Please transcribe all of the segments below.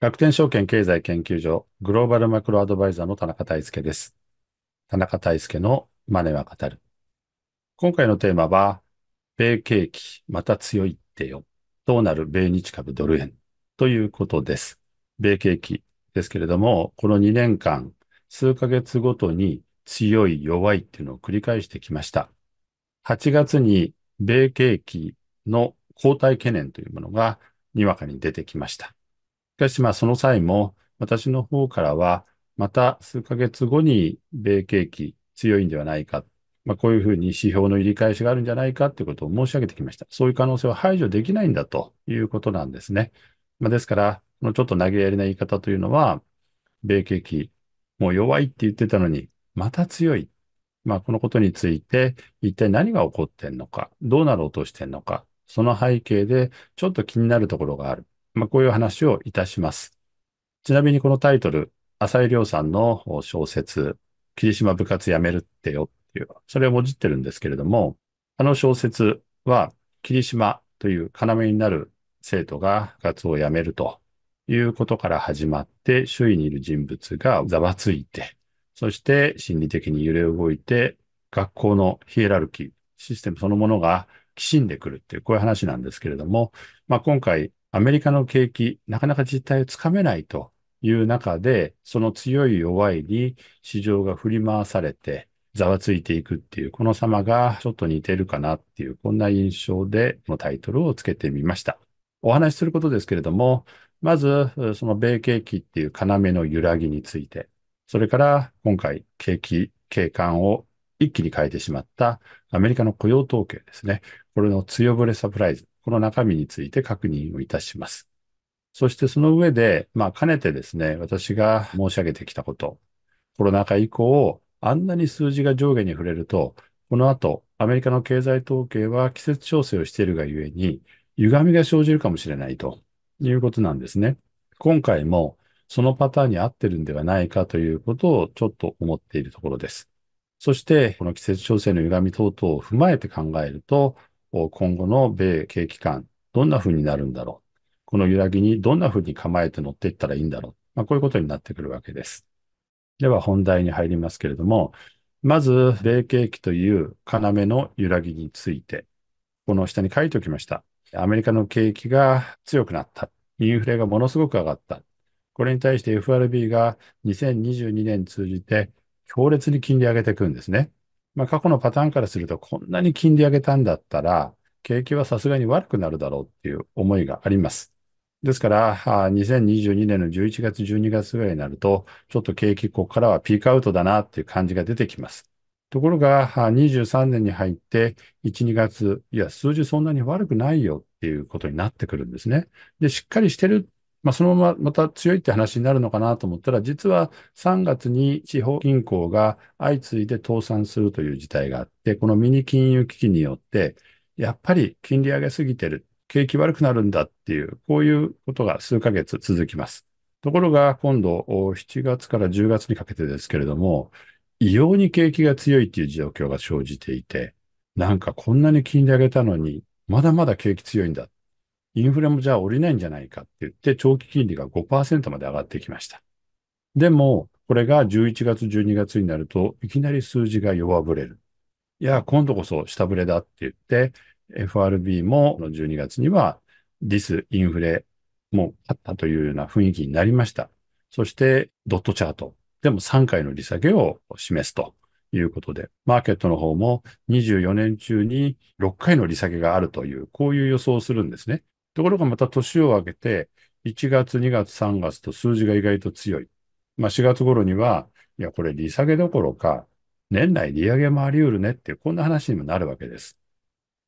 楽天証券経済研究所グローバルマクロアドバイザーの田中大輔です。田中大輔のマネは語る。今回のテーマは、米景気また強いってよ。どうなる米日株ドル円ということです。米景気ですけれども、この2年間、数ヶ月ごとに強い弱いっていうのを繰り返してきました。8月に米景気の後退懸念というものがにわかに出てきました。しかし、まあ、その際も、私の方からは、また数ヶ月後に米景気強いんではないか。まあ、こういうふうに指標の入り返しがあるんじゃないかということを申し上げてきました。そういう可能性は排除できないんだということなんですね。まあ、ですから、このちょっと投げやりな言い方というのは、米景気、もう弱いって言ってたのに、また強い。まあ、このことについて、一体何が起こってんのか、どうなろうとしてんのか、その背景でちょっと気になるところがある。まあ、こういう話をいたします。ちなみにこのタイトル、浅井亮さんの小説、霧島部活やめるってよっていう、それをもじってるんですけれども、あの小説は、霧島という要になる生徒が部活を辞めるということから始まって、周囲にいる人物がざわついて、そして心理的に揺れ動いて、学校のヒエラルキー、システムそのものがきしんでくるっていう、こういう話なんですけれども、まあ、今回アメリカの景気、なかなか実態をつかめないという中で、その強い弱いに市場が振り回されて、ざわついていくっていう、この様がちょっと似てるかなっていう、こんな印象で、このタイトルをつけてみました。お話しすることですけれども、まず、その米景気っていう要の揺らぎについて、それから今回景気、景観を一気に変えてしまったアメリカの雇用統計ですね。これの強ぶれサプライズ。この中身について確認をいたします。そしてその上で、まあ、かねてですね、私が申し上げてきたこと、コロナ禍以降、あんなに数字が上下に触れると、この後、アメリカの経済統計は季節調整をしているがゆえに、歪みが生じるかもしれないということなんですね。今回も、そのパターンに合ってるんではないかということをちょっと思っているところです。そして、この季節調整の歪み等々を踏まえて考えると、今後の米景気感、どんな風になるんだろう。この揺らぎにどんな風に構えて乗っていったらいいんだろう。まあ、こういうことになってくるわけです。では本題に入りますけれども、まず、米景気という要の揺らぎについて、この下に書いておきました。アメリカの景気が強くなった。インフレがものすごく上がった。これに対して FRB が2022年通じて強烈に金利上げていくんですね。まあ、過去のパターンからすると、こんなに金利上げたんだったら、景気はさすがに悪くなるだろうっていう思いがあります。ですから、2022年の11月、12月ぐらいになると、ちょっと景気、ここからはピークアウトだなっていう感じが出てきます。ところが、23年に入って、1、2月、いや、数字そんなに悪くないよっていうことになってくるんですね。で、しっかりしてるまあ、そのまままた強いって話になるのかなと思ったら、実は3月に地方銀行が相次いで倒産するという事態があって、このミニ金融危機によって、やっぱり金利上げすぎてる、景気悪くなるんだっていう、こういうことが数ヶ月続きます。ところが、今度、7月から10月にかけてですけれども、異様に景気が強いっていう状況が生じていて、なんかこんなに金利上げたのに、まだまだ景気強いんだ。インフレもじゃあ降りないんじゃないかって言って、長期金利が5%まで上がってきました。でも、これが11月、12月になると、いきなり数字が弱ぶれる。いや、今度こそ下振れだって言って、FRB も12月にはディスインフレもあったというような雰囲気になりました。そしてドットチャートでも3回の利下げを示すということで、マーケットの方も24年中に6回の利下げがあるという、こういう予想をするんですね。ところがまた年を明けて、1月、2月、3月と数字が意外と強い。まあ4月頃には、いや、これ利下げどころか、年内利上げもあり得るねっていう、こんな話にもなるわけです。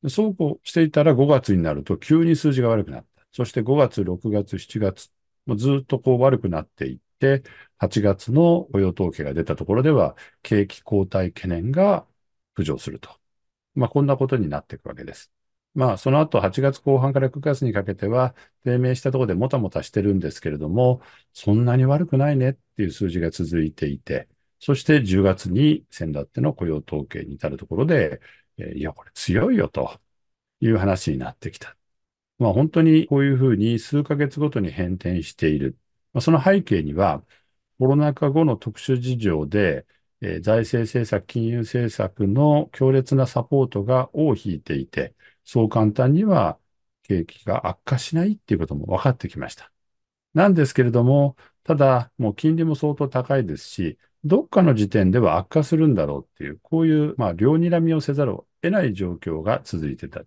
そうこうしていたら5月になると急に数字が悪くなった。そして5月、6月、7月、もうずっとこう悪くなっていって、8月の雇用統計が出たところでは、景気後退懸念が浮上すると。まあ、こんなことになっていくわけです。まあ、その後8月後半から9月にかけては、低迷したところでもたもたしてるんですけれども、そんなに悪くないねっていう数字が続いていて、そして10月に先だっての雇用統計に至るところで、いや、これ強いよという話になってきた。まあ、本当にこういうふうに数ヶ月ごとに変転している。まあ、その背景には、コロナ禍後の特殊事情で、財政政策、金融政策の強烈なサポートが尾を引いていて、そう簡単には景気が悪化しないっていうことも分かってきました。なんですけれども、ただ、もう金利も相当高いですし、どっかの時点では悪化するんだろうっていう、こういう、まあ、両睨みをせざるを得ない状況が続いてた。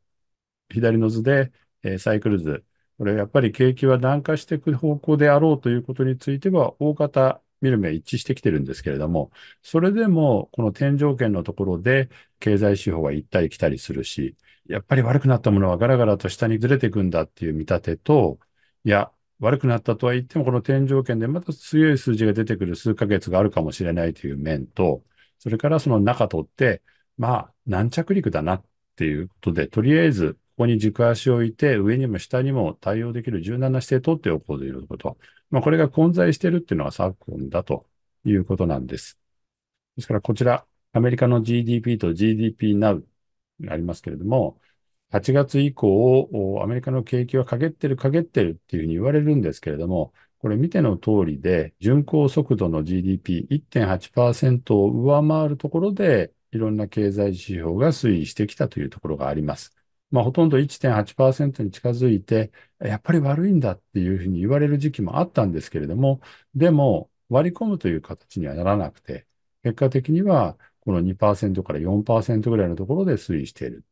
左の図で、えー、サイクル図。これ、やっぱり景気は軟化していく方向であろうということについては、大方見る目は一致してきてるんですけれども、それでも、この天井圏のところで経済指標が行ったり来たりするし、やっぱり悪くなったものはガラガラと下にずれていくんだっていう見立てと、いや、悪くなったとは言っても、この天井圏でまた強い数字が出てくる数ヶ月があるかもしれないという面と、それからその中取って、まあ、軟着陸だなっていうことで、とりあえずここに軸足を置いて、上にも下にも対応できる柔軟な姿勢をとっておこうということ。まあ、これが混在しているっていうのは昨今だということなんです。ですから、こちら、アメリカの GDP と GDP Now ありますけれども、8月以降、アメリカの景気は陰ってる、陰ってるっていうふうに言われるんですけれども、これ見ての通りで、巡航速度の GDP1.8% を上回るところで、いろんな経済指標が推移してきたというところがあります。まあ、ほとんど1.8%に近づいて、やっぱり悪いんだっていうふうに言われる時期もあったんですけれども、でも割り込むという形にはならなくて、結果的にはこの2%から4%ぐらいのところで推移している。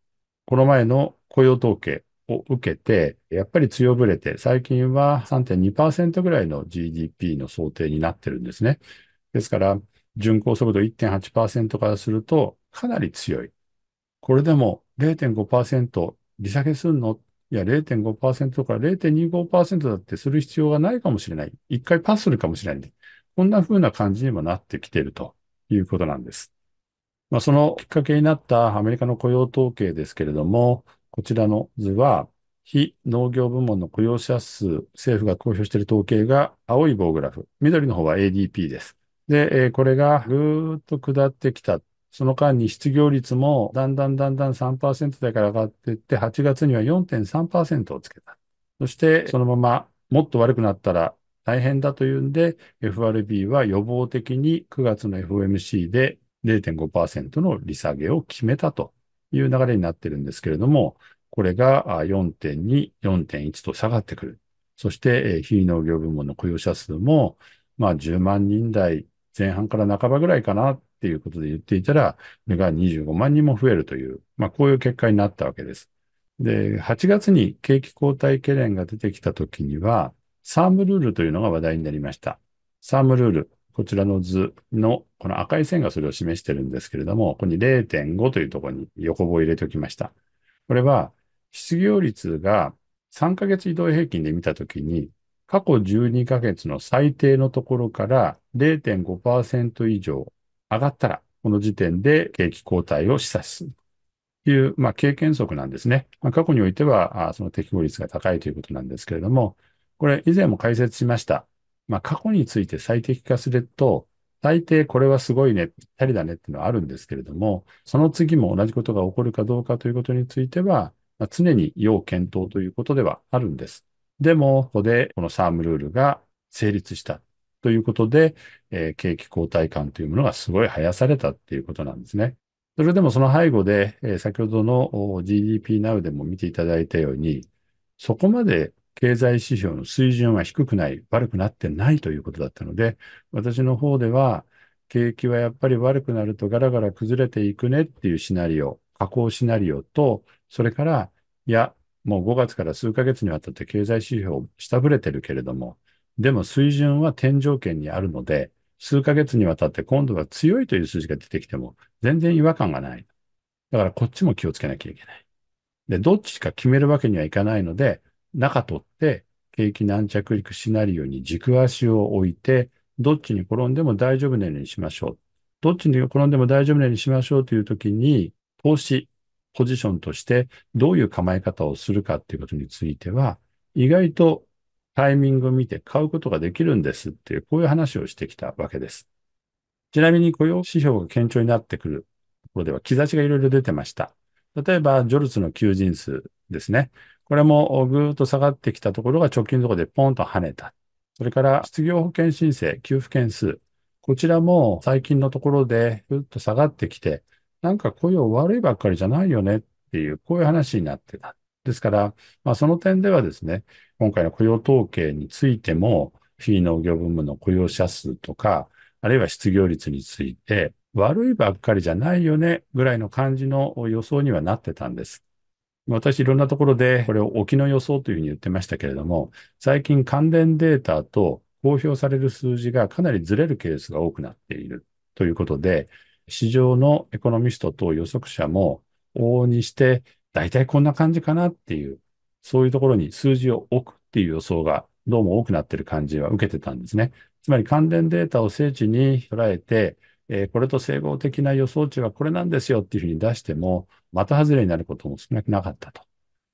この前の雇用統計を受けて、やっぱり強ぶれて、最近は3.2%ぐらいの GDP の想定になってるんですね。ですから、巡航速度1.8%からするとかなり強い。これでも0.5%利下げすんのいや、0.5%から0.25%だってする必要がないかもしれない。一回パスするかもしれない。こんな風な感じにもなってきているということなんです。まあ、そのきっかけになったアメリカの雇用統計ですけれども、こちらの図は、非農業部門の雇用者数、政府が公表している統計が青い棒グラフ、緑の方は ADP です。で、これがぐーっと下ってきたその間に失業率もだんだんだんだん3%台から上がっていって、8月には4.3%をつけた。そして、そのままもっと悪くなったら大変だというんで、FRB は予防的に9月の FOMC で0.5%の利下げを決めたという流れになってるんですけれども、これが4.2、4.1と下がってくる。そして、非農業部門の雇用者数も、まあ10万人台前半から半ばぐらいかなっていうことで言っていたら、それが25万人も増えるという、まあ、こういう結果になったわけです。で、8月に景気後退懸念が出てきた時には、サームルールというのが話題になりました。サームルール、こちらの図の、この赤い線がそれを示してるんですけれども、ここに0.5というところに横棒を入れておきました。これは、失業率が3ヶ月移動平均で見たときに、過去12ヶ月の最低のところから0.5%以上上がったら、この時点で景気後退を示唆するという、まあ、経験則なんですね。まあ、過去においてはあ、その適合率が高いということなんですけれども、これ以前も解説しました。まあ、過去について最適化すると、大抵これはすごいね、ぴったりだねっていうのはあるんですけれども、その次も同じことが起こるかどうかということについては、まあ、常に要検討ということではあるんです。でも、ここでこのサームルールが成立した。ということで、えー、景気後退感というものがすごい生やされたっていうことなんですね。それでもその背後で、えー、先ほどの GDP Now でも見ていただいたように、そこまで経済指標の水準は低くない、悪くなってないということだったので、私の方では、景気はやっぱり悪くなるとガラガラ崩れていくねっていうシナリオ、加工シナリオと、それから、いや、もう5月から数ヶ月にわたって経済指標下振れてるけれども、でも水準は天井圏にあるので、数ヶ月にわたって今度は強いという数字が出てきても全然違和感がない。だからこっちも気をつけなきゃいけない。で、どっちか決めるわけにはいかないので、中取って景気軟着陸シナリオに軸足を置いて、どっちに転んでも大丈夫なようにしましょう。どっちに転んでも大丈夫なようにしましょうというときに、投資、ポジションとしてどういう構え方をするかっていうことについては、意外とタイミングを見て買うことができるんですっていう、こういう話をしてきたわけです。ちなみに雇用指標が堅調になってくるところでは、兆しがいろいろ出てました。例えば、ジョルツの求人数ですね。これもぐーっと下がってきたところが直近のところでポンと跳ねた。それから、失業保険申請、給付件数。こちらも最近のところでぐーっと下がってきて、なんか雇用悪いばっかりじゃないよねっていう、こういう話になってた。ですから、まあ、その点ではですね、今回の雇用統計についても、非農業部門の雇用者数とか、あるいは失業率について、悪いばっかりじゃないよね、ぐらいの感じの予想にはなってたんです。私、いろんなところで、これを沖の予想というふうに言ってましたけれども、最近関連データと公表される数字がかなりずれるケースが多くなっているということで、市場のエコノミストと予測者も往々にして大体こんな感じかなっていう、そういうところに数字を置くっていう予想がどうも多くなってる感じは受けてたんですね。つまり関連データを精緻に捉えて、えー、これと整合的な予想値はこれなんですよっていうふうに出しても、また外れになることも少なくなかったと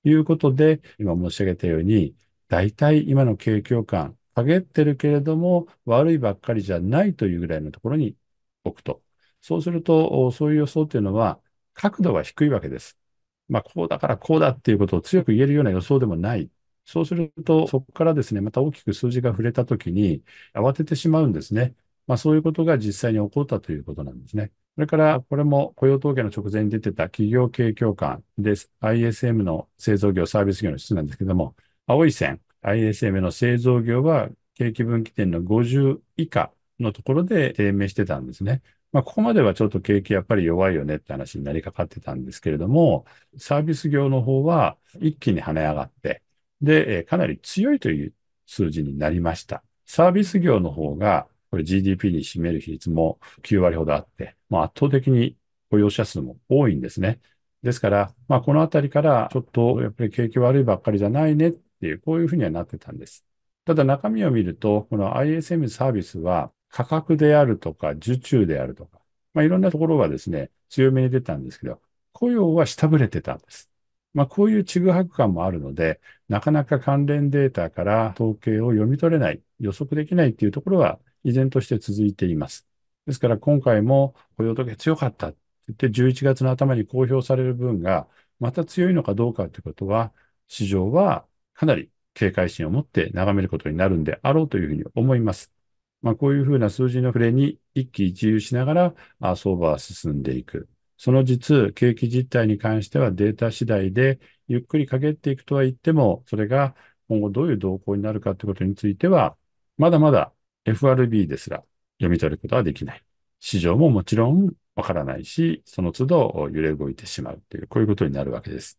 いうことで、今申し上げたように、大体今の景況感、下げってるけれども、悪いばっかりじゃないというぐらいのところに置くと。そうすると、そういう予想っていうのは、角度が低いわけです。まあ、こうだからこうだっていうことを強く言えるような予想でもない。そうすると、そこからですね、また大きく数字が触れたときに、慌ててしまうんですね。まあ、そういうことが実際に起こったということなんですね。それから、これも雇用統計の直前に出てた企業景況感です。ISM の製造業、サービス業の質なんですけども、青い線、ISM の製造業は景気分岐点の50以下のところで低迷してたんですね。まあ、ここまではちょっと景気やっぱり弱いよねって話になりかかってたんですけれども、サービス業の方は一気に跳ね上がって、で、かなり強いという数字になりました。サービス業の方が、これ GDP に占める比率も9割ほどあって、まあ、圧倒的に雇用者数も多いんですね。ですから、まあ、このあたりからちょっとやっぱり景気悪いばっかりじゃないねっていう、こういうふうにはなってたんです。ただ中身を見ると、この ISM サービスは価格であるとか、受注であるとか、まあ、いろんなところがですね、強めに出たんですけど、雇用は下振れてたんです。まあ、こういうちぐはぐ感もあるので、なかなか関連データから統計を読み取れない、予測できないっていうところは依然として続いています。ですから今回も雇用時計強かったって言って11月の頭に公表される分がまた強いのかどうかということは、市場はかなり警戒心を持って眺めることになるんであろうというふうに思います。まあ、こういうふうな数字の触れに一喜一憂しながら、あ相場は進んでいく。その実、景気実態に関してはデータ次第で、ゆっくりかけっていくとは言っても、それが今後どういう動向になるかということについては、まだまだ FRB ですら読み取ることはできない。市場ももちろんわからないし、その都度揺れ動いてしまうという、こういうことになるわけです。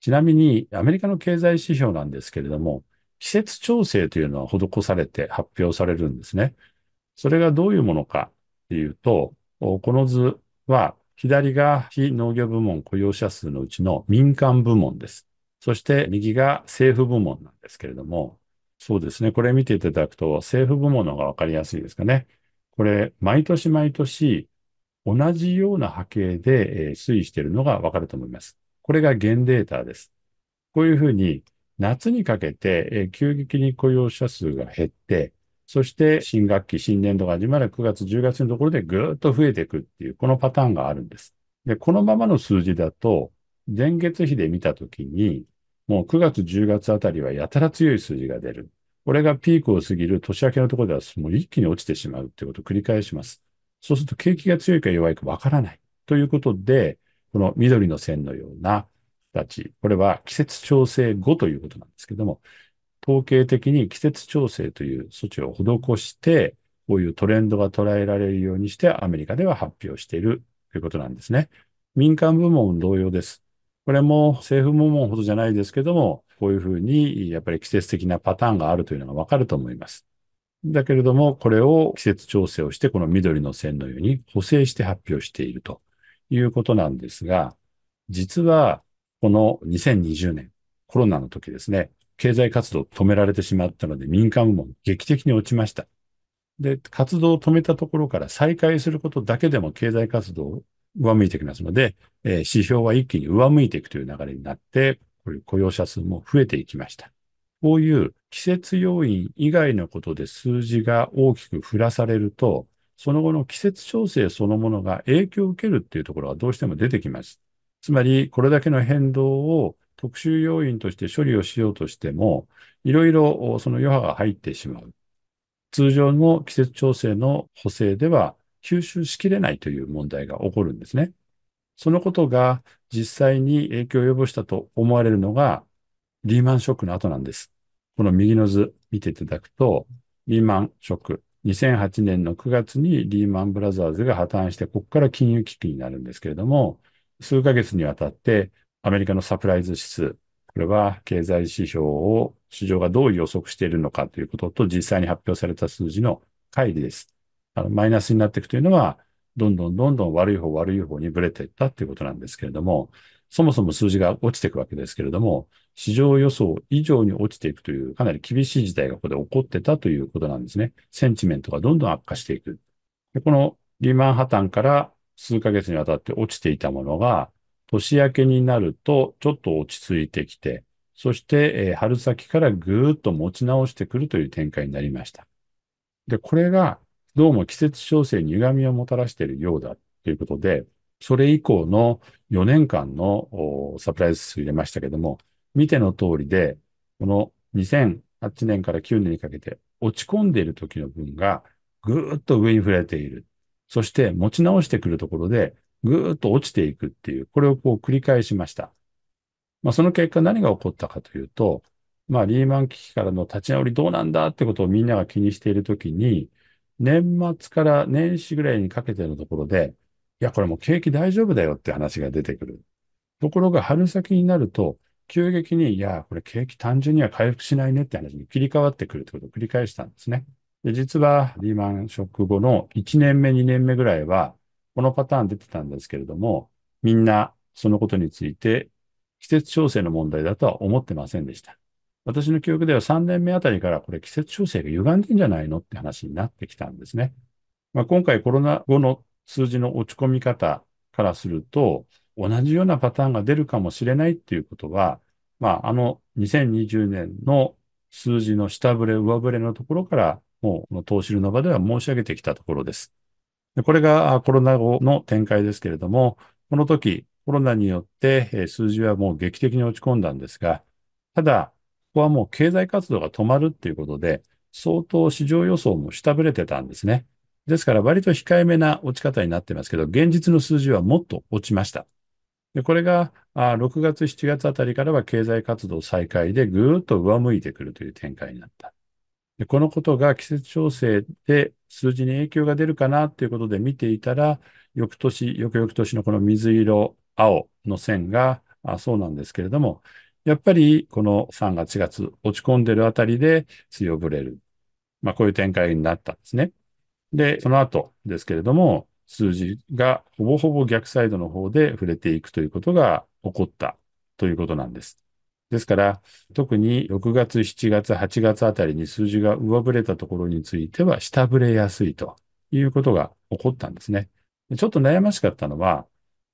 ちなみに、アメリカの経済指標なんですけれども、季節調整というのは施されて発表されるんですね。それがどういうものかっていうと、この図は左が非農業部門雇用者数のうちの民間部門です。そして右が政府部門なんですけれども、そうですね。これ見ていただくと政府部門の方がわかりやすいですかね。これ、毎年毎年同じような波形で推移しているのがわかると思います。これが現データです。こういうふうに夏にかけて、え急激に雇用者数が減って、そして新学期、新年度が始まる9月、10月のところでぐーっと増えていくっていう、このパターンがあるんです。で、このままの数字だと、前月比で見たときに、もう9月、10月あたりはやたら強い数字が出る。これがピークを過ぎる年明けのところではもう一気に落ちてしまうってことを繰り返します。そうすると景気が強いか弱いかわからない。ということで、この緑の線のようなたち、これは季節調整後ということなんですけども、統計的に季節調整という措置を施して、こういうトレンドが捉えられるようにしてアメリカでは発表しているということなんですね。民間部門同様です。これも政府部門ほどじゃないですけども、こういうふうにやっぱり季節的なパターンがあるというのがわかると思います。だけれども、これを季節調整をして、この緑の線のように補正して発表しているということなんですが、実はこの2020年、コロナの時ですね、経済活動止められてしまったので、民間部門劇的に落ちました。で、活動を止めたところから再開することだけでも経済活動を上向いてきますので、えー、指標は一気に上向いていくという流れになって、こういう雇用者数も増えていきました。こういう季節要因以外のことで数字が大きく振らされると、その後の季節調整そのものが影響を受けるっていうところはどうしても出てきます。つまり、これだけの変動を特殊要因として処理をしようとしても、いろいろその余波が入ってしまう。通常の季節調整の補正では吸収しきれないという問題が起こるんですね。そのことが実際に影響を及ぼしたと思われるのが、リーマンショックの後なんです。この右の図見ていただくと、リーマンショック。2008年の9月にリーマンブラザーズが破綻して、ここから金融危機になるんですけれども、数ヶ月にわたって、アメリカのサプライズ指数、これは経済指標を市場がどう予測しているのかということと、実際に発表された数字の乖離です。あのマイナスになっていくというのは、どんどんどんどん悪い方悪い方にブレていったということなんですけれども、そもそも数字が落ちていくわけですけれども、市場予想以上に落ちていくというかなり厳しい事態がここで起こってたということなんですね。センチメントがどんどん悪化していく。でこのリーマン破綻から数ヶ月にわたって落ちていたものが、年明けになるとちょっと落ち着いてきて、そして、えー、春先からぐーっと持ち直してくるという展開になりました。で、これがどうも季節調整に歪みをもたらしているようだということで、それ以降の4年間のサプライズ数入れましたけども、見ての通りで、この2008年から9年にかけて落ち込んでいる時の分がぐーっと上に触れている。そして持ち直してくるところで、ぐーっと落ちていくっていう、これをこう繰り返しました。まあ、その結果何が起こったかというと、まあ、リーマン危機からの立ち直りどうなんだってことをみんなが気にしているときに、年末から年始ぐらいにかけてのところで、いや、これもう景気大丈夫だよって話が出てくる。ところが春先になると、急激に、いや、これ景気単純には回復しないねって話に切り替わってくるってことを繰り返したんですね。で、実はリーマンショック後の1年目、2年目ぐらいは、このパターン出てたんですけれども、みんなそのことについて季節調整の問題だとは思ってませんでした。私の記憶では3年目あたりからこれ季節調整が歪んでんじゃないのって話になってきたんですね。まあ、今回コロナ後の数字の落ち込み方からすると、同じようなパターンが出るかもしれないっていうことは、まあ、あの2020年の数字の下振れ、上振れのところからもう、投資の場では申し上げてきたところです。これがコロナ後の展開ですけれども、この時、コロナによって数字はもう劇的に落ち込んだんですが、ただ、ここはもう経済活動が止まるっていうことで、相当市場予想も下振れてたんですね。ですから割と控えめな落ち方になってますけど、現実の数字はもっと落ちました。で、これが、6月、7月あたりからは経済活動再開でぐーっと上向いてくるという展開になった。でこのことが季節調整で数字に影響が出るかなということで見ていたら、翌年、翌々年のこの水色、青の線があそうなんですけれども、やっぱりこの3月、4月落ち込んでるあたりで強ぶれる。まあこういう展開になったんですね。で、その後ですけれども、数字がほぼほぼ逆サイドの方で触れていくということが起こったということなんです。ですから、特に6月、7月、8月あたりに数字が上振れたところについては、下振れやすいということが起こったんですね。ちょっと悩ましかったのは、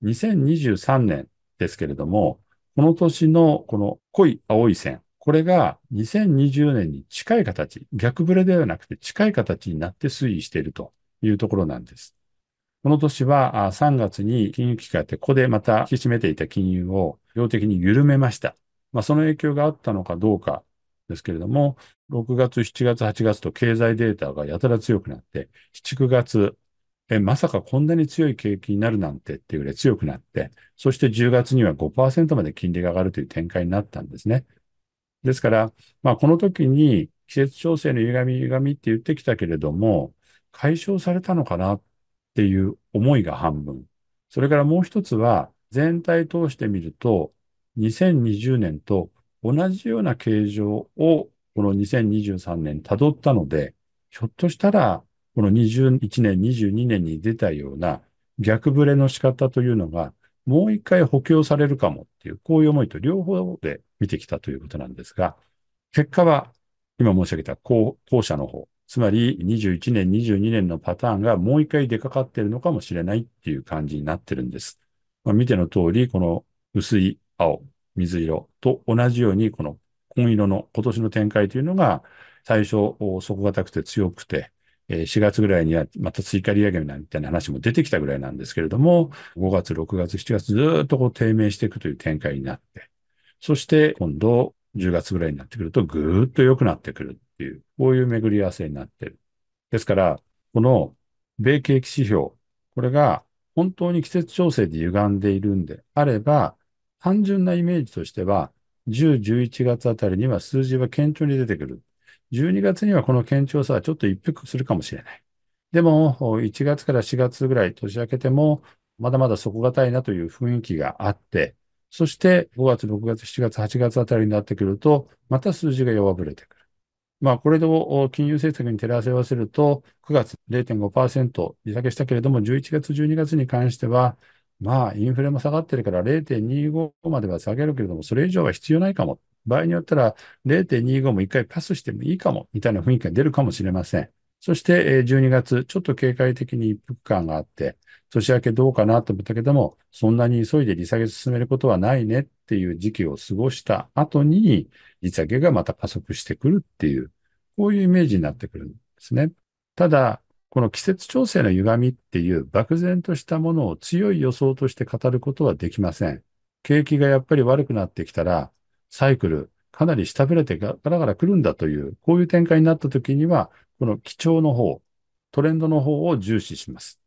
2023年ですけれども、この年のこの濃い青い線、これが2020年に近い形、逆振れではなくて近い形になって推移しているというところなんです。この年は3月に金融機関ってここでまた引き締めていた金融を量的に緩めました。まあ、その影響があったのかどうかですけれども、6月、7月、8月と経済データがやたら強くなって、7、9月、え、まさかこんなに強い景気になるなんてっていうぐらい強くなって、そして10月には5%まで金利が上がるという展開になったんですね。ですから、まあ、この時に季節調整の歪み、歪みって言ってきたけれども、解消されたのかなっていう思いが半分。それからもう一つは、全体通してみると、2020年と同じような形状をこの2023年辿ったので、ひょっとしたらこの21年、22年に出たような逆ブレの仕方というのがもう一回補強されるかもっていう、こういう思いと両方で見てきたということなんですが、結果は今申し上げた後後者の方、つまり21年、22年のパターンがもう一回出かかっているのかもしれないっていう感じになってるんです。まあ、見ての通り、この薄い青、水色と同じように、この紺色の今年の展開というのが、最初、底堅くて強くて、4月ぐらいにはまた追加利上げみたいな話も出てきたぐらいなんですけれども、5月、6月、7月ずっとこう低迷していくという展開になって、そして今度10月ぐらいになってくるとぐーっと良くなってくるっていう、こういう巡り合わせになってる。ですから、この米景気指標、これが本当に季節調整で歪んでいるんであれば、単純なイメージとしては、10、11月あたりには数字は堅調に出てくる。12月にはこの堅調さはちょっと一服するかもしれない。でも、1月から4月ぐらい年明けても、まだまだ底堅いなという雰囲気があって、そして5月、6月、7月、8月あたりになってくると、また数字が弱ぶれてくる。まあ、これを金融政策に照らせ合わせると、9月0.5%利下げしたけれども、11月、12月に関しては、まあ、インフレも下がってるから0.25までは下げるけれども、それ以上は必要ないかも。場合によったら0.25も一回パスしてもいいかも、みたいな雰囲気が出るかもしれません。そして、12月、ちょっと警戒的に一服感があって、年明けどうかなと思ったけども、そんなに急いで利下げ進めることはないねっていう時期を過ごした後に、利下げがまた加速してくるっていう、こういうイメージになってくるんですね。ただ、この季節調整の歪みっていう漠然としたものを強い予想として語ることはできません。景気がやっぱり悪くなってきたら、サイクル、かなり下振れてガラガラ来るんだという、こういう展開になった時には、この基調の方、トレンドの方を重視します。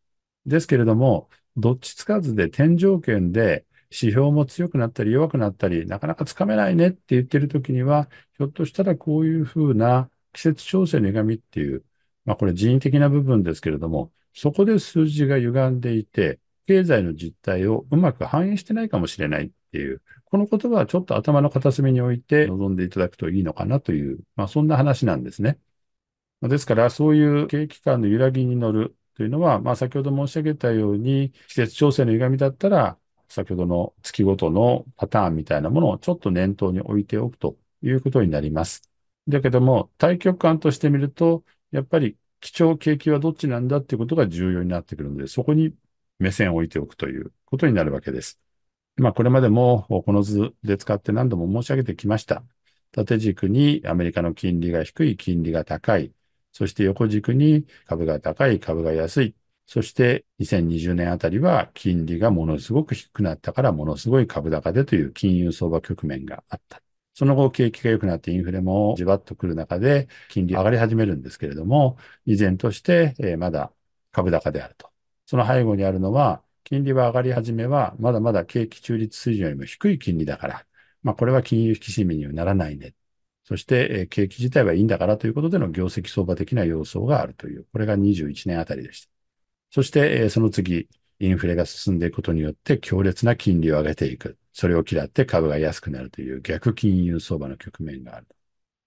ですけれども、どっちつかずで天井圏で指標も強くなったり弱くなったり、なかなかつかめないねって言ってる時には、ひょっとしたらこういうふうな季節調整の歪みっていうまあこれ人為的な部分ですけれども、そこで数字が歪んでいて、経済の実態をうまく反映してないかもしれないっていう、この言葉はちょっと頭の片隅に置いて臨んでいただくといいのかなという、まあそんな話なんですね。ですから、そういう景気感の揺らぎに乗るというのは、まあ先ほど申し上げたように、季節調整の歪みだったら、先ほどの月ごとのパターンみたいなものをちょっと念頭に置いておくということになります。だけども、対局観としてみると、やっぱり基調景気はどっちなんだっていうことが重要になってくるので、そこに目線を置いておくということになるわけです。まあ、これまでもこの図で使って何度も申し上げてきました。縦軸にアメリカの金利が低い、金利が高い。そして横軸に株が高い、株が安い。そして2020年あたりは金利がものすごく低くなったからものすごい株高でという金融相場局面があった。その後景気が良くなってインフレもじわっとくる中で金利上がり始めるんですけれども、依然としてえまだ株高であると。その背後にあるのは、金利は上がり始めは、まだまだ景気中立水準よりも低い金利だから、まあこれは金融引き締めにはならないね。そして、え景気自体はいいんだからということでの業績相場的な要素があるという、これが21年あたりでした。そして、えその次、インフレが進んでいくことによって強烈な金利を上げていく。それを嫌って株が安くなるという逆金融相場の局面がある。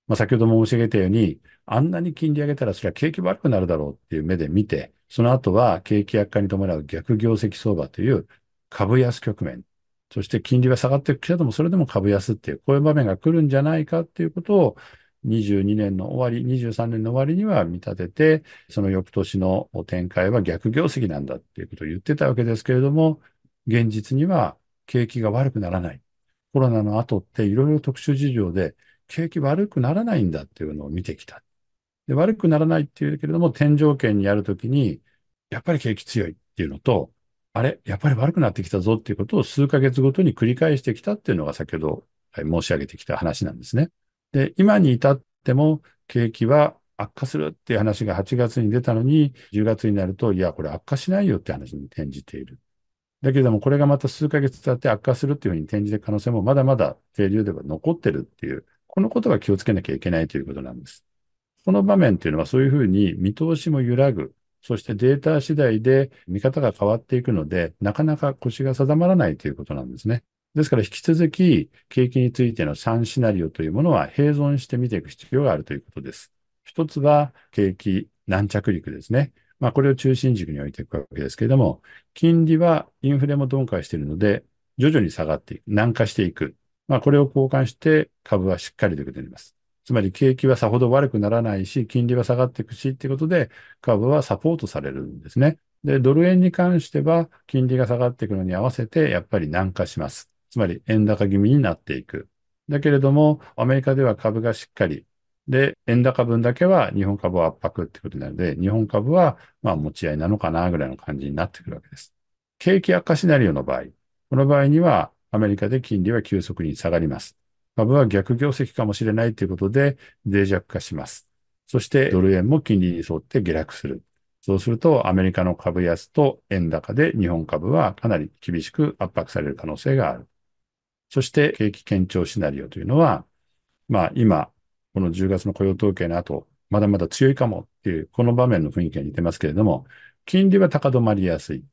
まあ、先ほども申し上げたように、あんなに金利上げたらそれは景気悪くなるだろうっていう目で見て、その後は景気悪化に伴う逆業績相場という株安局面。そして金利は下がっていくけれども、それでも株安っていう、こういう場面が来るんじゃないかっていうことを、22年の終わり、23年の終わりには見立てて、その翌年の展開は逆業績なんだっていうことを言ってたわけですけれども、現実には景気が悪くならない。コロナの後っていろいろ特殊事情で景気悪くならないんだっていうのを見てきた。で悪くならないっていうけれども、天井圏にやるときに、やっぱり景気強いっていうのと、あれやっぱり悪くなってきたぞっていうことを数ヶ月ごとに繰り返してきたっていうのが先ほど申し上げてきた話なんですね。で、今に至っても景気は悪化するっていう話が8月に出たのに、10月になると、いや、これ悪化しないよって話に転じている。だけれども、これがまた数ヶ月経って悪化するっていうふうに転じて可能性もまだまだ定流では残ってるっていう、このことが気をつけなきゃいけないということなんです。この場面っていうのはそういうふうに見通しも揺らぐ、そしてデータ次第で見方が変わっていくので、なかなか腰が定まらないということなんですね。ですから引き続き、景気についての3シナリオというものは併存して見ていく必要があるということです。一つは、景気軟着陸ですね。まあ、これを中心軸に置いていくわけですけれども、金利はインフレも鈍化しているので、徐々に下がっていく、軟化していく。まあ、これを交換して株はしっかりとなります。つまり景気はさほど悪くならないし、金利は下がっていくし、っていうことで株はサポートされるんですね。で、ドル円に関しては、金利が下がっていくのに合わせて、やっぱり軟化します。つまり円高気味になっていく。だけれども、アメリカでは株がしっかり。で、円高分だけは日本株を圧迫ってことなので、日本株はまあ持ち合いなのかなぐらいの感じになってくるわけです。景気悪化シナリオの場合、この場合にはアメリカで金利は急速に下がります。株は逆業績かもしれないということで脆弱化します。そしてドル円も金利に沿って下落する。そうするとアメリカの株安と円高で日本株はかなり厳しく圧迫される可能性がある。そして景気堅調シナリオというのは、まあ今、この10月の雇用統計の後、まだまだ強いかもっていう、この場面の雰囲気に似てますけれども、金利は高止まりやすい。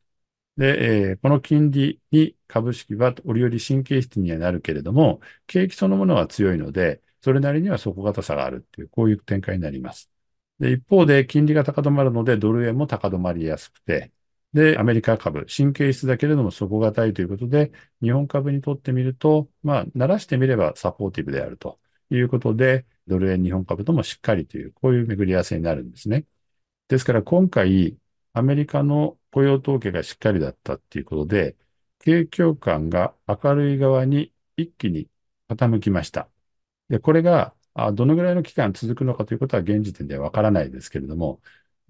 で、えー、この金利に株式は折々神経質にはなるけれども、景気そのものは強いので、それなりには底堅さがあるっていう、こういう展開になります。で、一方で金利が高止まるので、ドル円も高止まりやすくて、で、アメリカ株、神経質だけれども底堅いということで、日本株にとってみると、まあ、慣らしてみればサポーティブであるということで、ドル円日本株ともしっかりという、こういう巡り合わせになるんですね。ですから今回、アメリカの雇用統計がしっかりだったっていうことで、景況感が明るい側に一気に傾きました。で、これが、どのぐらいの期間続くのかということは現時点ではわからないですけれども、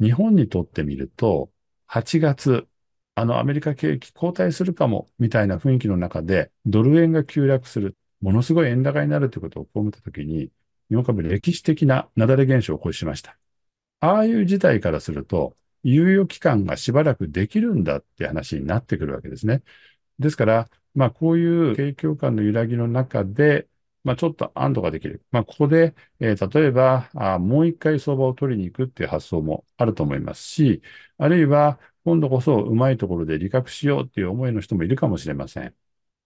日本にとってみると、8月、あのアメリカ景気後退するかも、みたいな雰囲気の中で、ドル円が急落する、ものすごい円高になるということをこう見たときに、日本株歴史的な雪崩現象を起こしました。ああいう事態からすると、猶予期間がしばらくできるんだって話になってくるわけですね。ですから、まあこういう景況感の揺らぎの中で、まあ、ちょっと安堵ができる。まあ、ここで、えー、例えばあ、もう一回相場を取りに行くっていう発想もあると思いますし、あるいは、今度こそうまいところで利確しようっていう思いの人もいるかもしれません。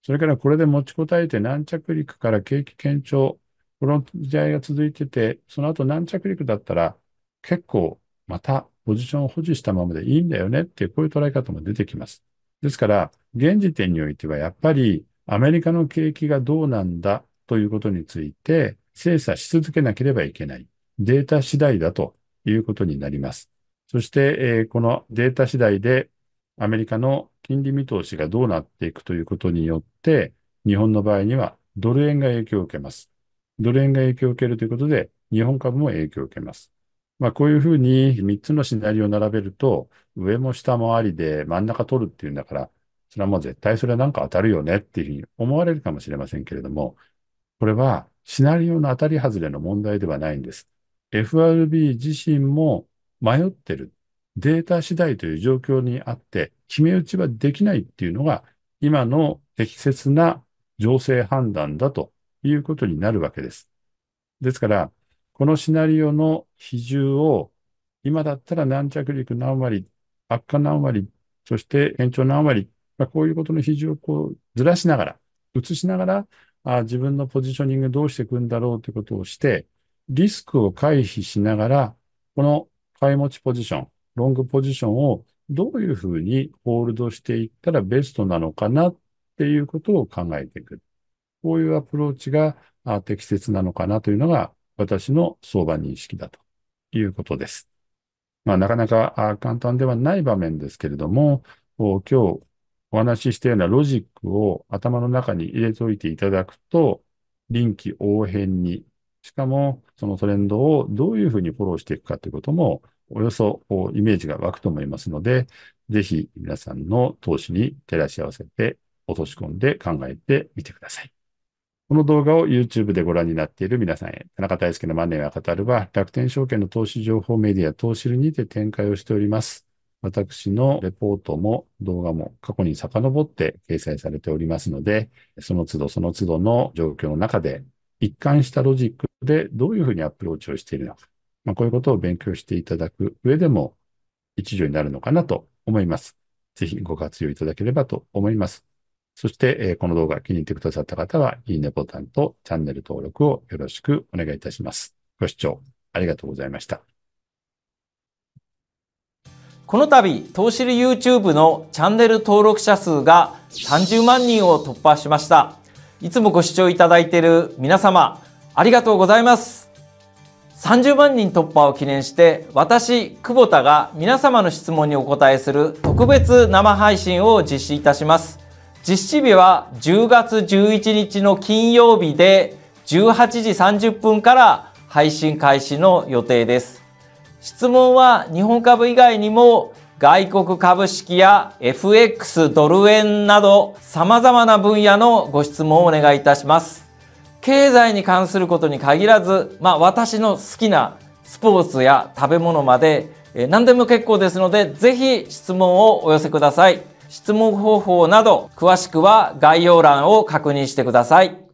それからこれで持ちこたえて軟着陸から景気堅調、この時代が続いてて、その後軟着陸だったら結構またポジションを保持したままでいいんだよねっていうこういう捉え方も出てきます。ですから、現時点においてはやっぱりアメリカの景気がどうなんだということについて精査し続けなければいけない。データ次第だということになります。そして、えこのデータ次第でアメリカの金利見通しがどうなっていくということによって、日本の場合にはドル円が影響を受けます。ドル円が影響を受けるということで、日本株も影響を受けます。まあ、こういうふうに3つのシナリオを並べると、上も下もありで真ん中取るっていうんだから、それはもう絶対それはなんか当たるよねっていうふうに思われるかもしれませんけれども、これはシナリオの当たり外れの問題ではないんです。FRB 自身も迷ってる。データ次第という状況にあって、決め打ちはできないっていうのが、今の適切な情勢判断だということになるわけです。ですから、このシナリオの比重を、今だったら軟着陸何割、悪化何割、そして延長何割、まあ、こういうことの比重をこうずらしながら、移しながら、あ自分のポジショニングどうしていくんだろうということをして、リスクを回避しながら、この買い持ちポジション、ロングポジションをどういうふうにホールドしていったらベストなのかなっていうことを考えていく。こういうアプローチが適切なのかなというのが私の相場認識だということです。まあ、なかなか簡単ではない場面ですけれども、今日お話ししたようなロジックを頭の中に入れておいていただくと、臨機応変に、しかもそのトレンドをどういうふうにフォローしていくかということも、およそイメージが湧くと思いますので、ぜひ皆さんの投資に照らし合わせて落とし込んで考えてみてください。この動画を YouTube でご覧になっている皆さんへ、田中大輔のマネーは語るは、楽天証券の投資情報メディア、投資ルにて展開をしております。私のレポートも動画も過去に遡って掲載されておりますので、その都度その都度の状況の中で、一貫したロジックでどういうふうにアプローチをしているのか、まあ、こういうことを勉強していただく上でも一助になるのかなと思います。ぜひご活用いただければと思います。そして、えこの動画気に入ってくださった方は、いいねボタンとチャンネル登録をよろしくお願いいたします。ご視聴ありがとうございました。この度、投資る YouTube のチャンネル登録者数が30万人を突破しました。いつもご視聴いただいている皆様、ありがとうございます。30万人突破を記念して、私、久保田が皆様の質問にお答えする特別生配信を実施いたします。実施日は10月11日の金曜日で18時30分から配信開始の予定です。質問は日本株以外にも外国株式や FX ドル円など様々な分野のご質問をお願いいたします。経済に関することに限らず、まあ私の好きなスポーツや食べ物まで何でも結構ですので、ぜひ質問をお寄せください。質問方法など詳しくは概要欄を確認してください。